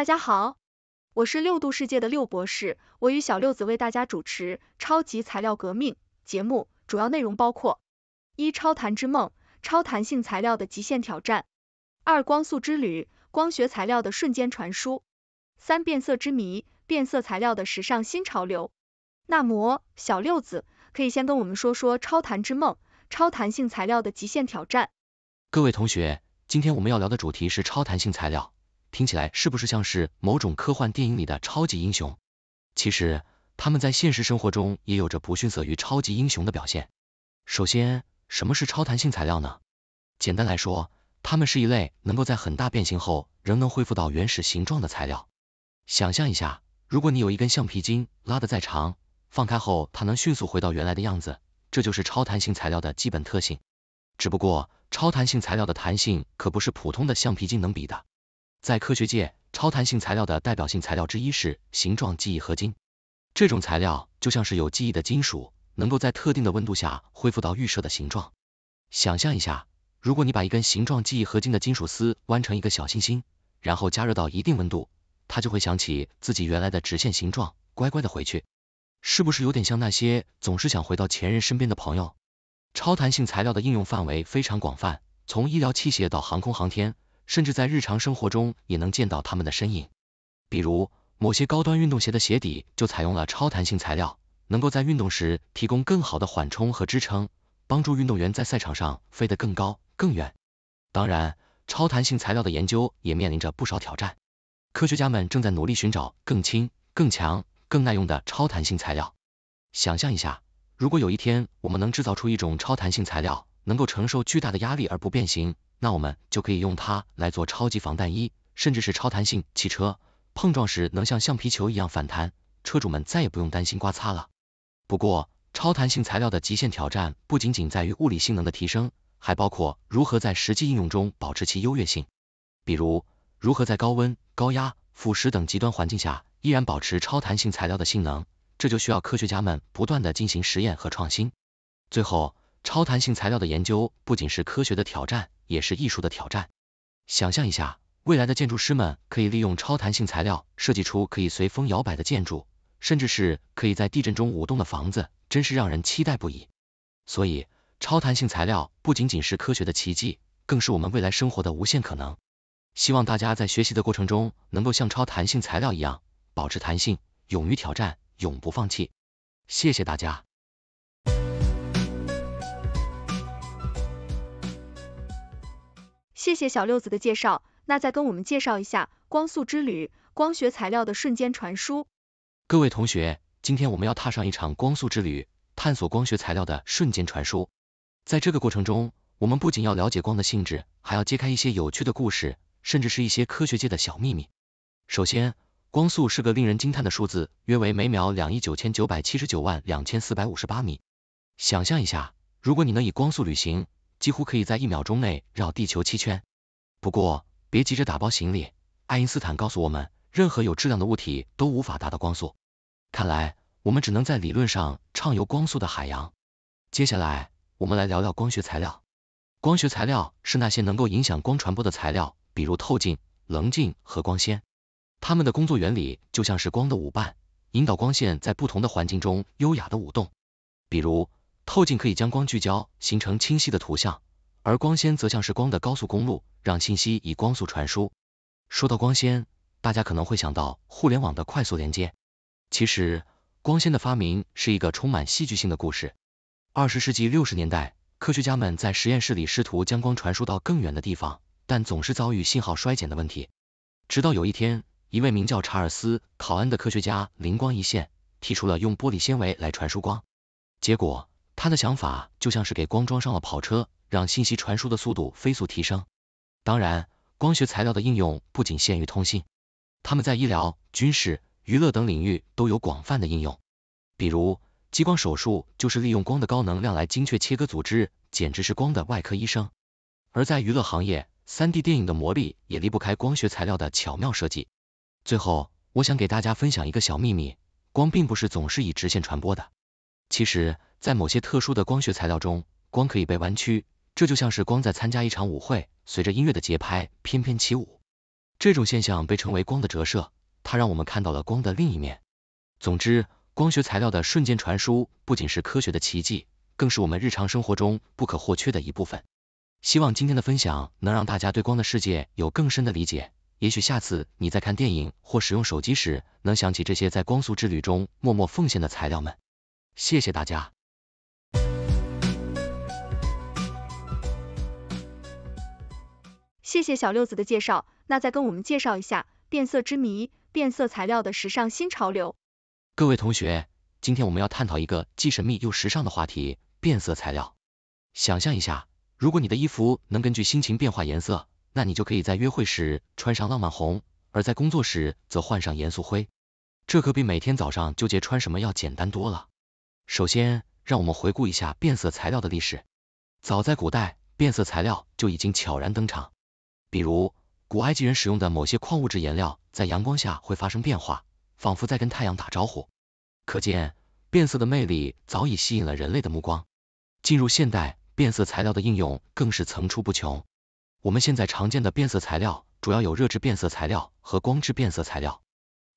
大家好，我是六度世界的六博士，我与小六子为大家主持《超级材料革命》节目，主要内容包括：一、超弹之梦，超弹性材料的极限挑战；二、光速之旅，光学材料的瞬间传输；三、变色之谜，变色材料的时尚新潮流。那么，小六子可以先跟我们说说超弹之梦，超弹性材料的极限挑战。各位同学，今天我们要聊的主题是超弹性材料。听起来是不是像是某种科幻电影里的超级英雄？其实他们在现实生活中也有着不逊色于超级英雄的表现。首先，什么是超弹性材料呢？简单来说，它们是一类能够在很大变形后仍能恢复到原始形状的材料。想象一下，如果你有一根橡皮筋拉得再长，放开后它能迅速回到原来的样子，这就是超弹性材料的基本特性。只不过，超弹性材料的弹性可不是普通的橡皮筋能比的。在科学界，超弹性材料的代表性材料之一是形状记忆合金。这种材料就像是有记忆的金属，能够在特定的温度下恢复到预设的形状。想象一下，如果你把一根形状记忆合金的金属丝弯成一个小星星，然后加热到一定温度，它就会想起自己原来的直线形状，乖乖的回去。是不是有点像那些总是想回到前任身边的朋友？超弹性材料的应用范围非常广泛，从医疗器械到航空航天。甚至在日常生活中也能见到它们的身影，比如某些高端运动鞋的鞋底就采用了超弹性材料，能够在运动时提供更好的缓冲和支撑，帮助运动员在赛场上飞得更高、更远。当然，超弹性材料的研究也面临着不少挑战，科学家们正在努力寻找更轻、更强、更耐用的超弹性材料。想象一下，如果有一天我们能制造出一种超弹性材料，能够承受巨大的压力而不变形。那我们就可以用它来做超级防弹衣，甚至是超弹性汽车，碰撞时能像橡皮球一样反弹，车主们再也不用担心刮擦了。不过，超弹性材料的极限挑战不仅仅在于物理性能的提升，还包括如何在实际应用中保持其优越性。比如，如何在高温、高压、腐蚀等极端环境下依然保持超弹性材料的性能，这就需要科学家们不断的进行实验和创新。最后，超弹性材料的研究不仅是科学的挑战。也是艺术的挑战。想象一下，未来的建筑师们可以利用超弹性材料设计出可以随风摇摆的建筑，甚至是可以在地震中舞动的房子，真是让人期待不已。所以，超弹性材料不仅仅是科学的奇迹，更是我们未来生活的无限可能。希望大家在学习的过程中，能够像超弹性材料一样，保持弹性，勇于挑战，永不放弃。谢谢大家。谢谢小六子的介绍，那再跟我们介绍一下光速之旅，光学材料的瞬间传输。各位同学，今天我们要踏上一场光速之旅，探索光学材料的瞬间传输。在这个过程中，我们不仅要了解光的性质，还要揭开一些有趣的故事，甚至是一些科学界的小秘密。首先，光速是个令人惊叹的数字，约为每秒两亿九千九百七十九万两千四百五十八米。想象一下，如果你能以光速旅行，几乎可以在一秒钟内绕地球七圈。不过，别急着打包行李，爱因斯坦告诉我们，任何有质量的物体都无法达到光速。看来，我们只能在理论上畅游光速的海洋。接下来，我们来聊聊光学材料。光学材料是那些能够影响光传播的材料，比如透镜、棱镜和光纤。它们的工作原理就像是光的舞伴，引导光线在不同的环境中优雅的舞动。比如，透镜可以将光聚焦，形成清晰的图像，而光纤则像是光的高速公路，让信息以光速传输。说到光纤，大家可能会想到互联网的快速连接。其实，光纤的发明是一个充满戏剧性的故事。二十世纪六十年代，科学家们在实验室里试图将光传输到更远的地方，但总是遭遇信号衰减的问题。直到有一天，一位名叫查尔斯·考恩的科学家灵光一现，提出了用玻璃纤维来传输光。结果。他的想法就像是给光装上了跑车，让信息传输的速度飞速提升。当然，光学材料的应用不仅限于通信，他们在医疗、军事、娱乐等领域都有广泛的应用。比如，激光手术就是利用光的高能量来精确切割组织，简直是光的外科医生。而在娱乐行业，三 D 电影的魔力也离不开光学材料的巧妙设计。最后，我想给大家分享一个小秘密：光并不是总是以直线传播的，其实。在某些特殊的光学材料中，光可以被弯曲，这就像是光在参加一场舞会，随着音乐的节拍翩翩起舞。这种现象被称为光的折射，它让我们看到了光的另一面。总之，光学材料的瞬间传输不仅是科学的奇迹，更是我们日常生活中不可或缺的一部分。希望今天的分享能让大家对光的世界有更深的理解。也许下次你在看电影或使用手机时，能想起这些在光速之旅中默默奉献的材料们。谢谢大家。谢谢小六子的介绍，那再跟我们介绍一下变色之谜，变色材料的时尚新潮流。各位同学，今天我们要探讨一个既神秘又时尚的话题——变色材料。想象一下，如果你的衣服能根据心情变化颜色，那你就可以在约会时穿上浪漫红，而在工作时则换上严肃灰。这可比每天早上纠结穿什么要简单多了。首先，让我们回顾一下变色材料的历史。早在古代，变色材料就已经悄然登场。比如，古埃及人使用的某些矿物质颜料在阳光下会发生变化，仿佛在跟太阳打招呼。可见，变色的魅力早已吸引了人类的目光。进入现代，变色材料的应用更是层出不穷。我们现在常见的变色材料主要有热质变色材料和光质变色材料。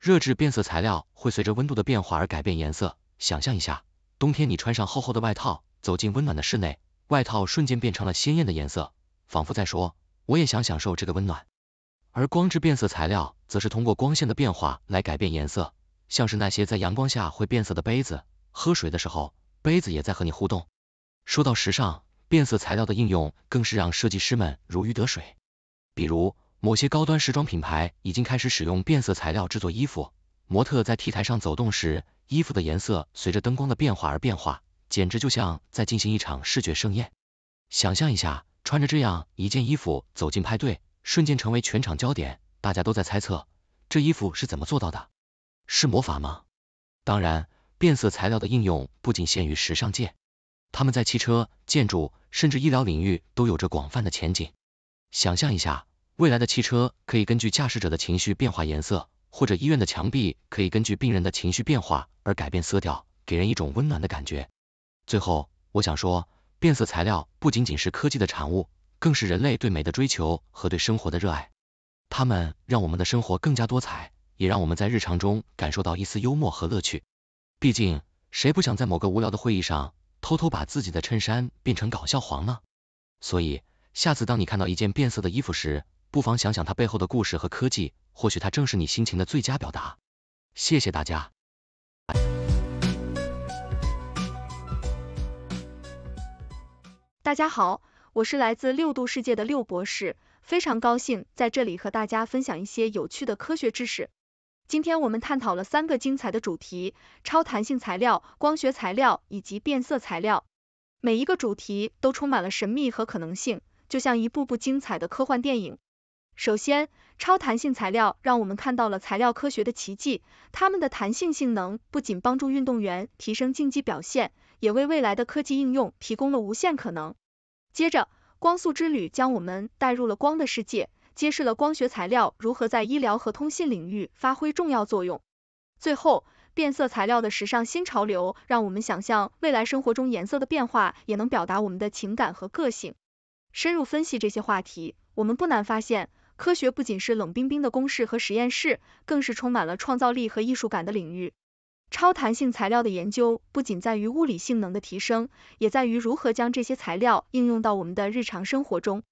热质变色材料会随着温度的变化而改变颜色。想象一下，冬天你穿上厚厚的外套，走进温暖的室内，外套瞬间变成了鲜艳的颜色，仿佛在说。我也想享受这个温暖。而光致变色材料则是通过光线的变化来改变颜色，像是那些在阳光下会变色的杯子，喝水的时候，杯子也在和你互动。说到时尚，变色材料的应用更是让设计师们如鱼得水。比如，某些高端时装品牌已经开始使用变色材料制作衣服，模特在 T 台上走动时，衣服的颜色随着灯光的变化而变化，简直就像在进行一场视觉盛宴。想象一下。穿着这样一件衣服走进派对，瞬间成为全场焦点。大家都在猜测这衣服是怎么做到的，是魔法吗？当然，变色材料的应用不仅限于时尚界，他们在汽车、建筑甚至医疗领域都有着广泛的前景。想象一下，未来的汽车可以根据驾驶者的情绪变化颜色，或者医院的墙壁可以根据病人的情绪变化而改变色调，给人一种温暖的感觉。最后，我想说。变色材料不仅仅是科技的产物，更是人类对美的追求和对生活的热爱。它们让我们的生活更加多彩，也让我们在日常中感受到一丝幽默和乐趣。毕竟，谁不想在某个无聊的会议上偷偷把自己的衬衫变成搞笑黄呢？所以，下次当你看到一件变色的衣服时，不妨想想它背后的故事和科技，或许它正是你心情的最佳表达。谢谢大家。大家好，我是来自六度世界的六博士，非常高兴在这里和大家分享一些有趣的科学知识。今天我们探讨了三个精彩的主题：超弹性材料、光学材料以及变色材料。每一个主题都充满了神秘和可能性，就像一部部精彩的科幻电影。首先，超弹性材料让我们看到了材料科学的奇迹，它们的弹性性能不仅帮助运动员提升竞技表现。也为未来的科技应用提供了无限可能。接着，光速之旅将我们带入了光的世界，揭示了光学材料如何在医疗和通信领域发挥重要作用。最后，变色材料的时尚新潮流，让我们想象未来生活中颜色的变化也能表达我们的情感和个性。深入分析这些话题，我们不难发现，科学不仅是冷冰冰的公式和实验室，更是充满了创造力和艺术感的领域。超弹性材料的研究不仅在于物理性能的提升，也在于如何将这些材料应用到我们的日常生活中。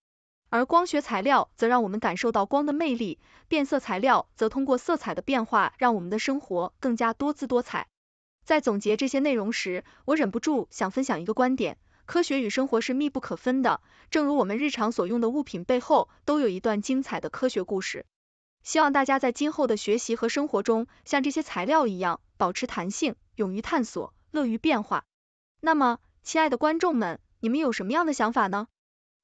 而光学材料则让我们感受到光的魅力，变色材料则通过色彩的变化让我们的生活更加多姿多彩。在总结这些内容时，我忍不住想分享一个观点：科学与生活是密不可分的，正如我们日常所用的物品背后都有一段精彩的科学故事。希望大家在今后的学习和生活中，像这些材料一样，保持弹性，勇于探索，乐于变化。那么，亲爱的观众们，你们有什么样的想法呢？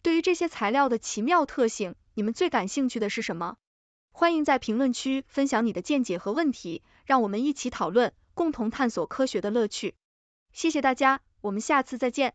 对于这些材料的奇妙特性，你们最感兴趣的是什么？欢迎在评论区分享你的见解和问题，让我们一起讨论，共同探索科学的乐趣。谢谢大家，我们下次再见。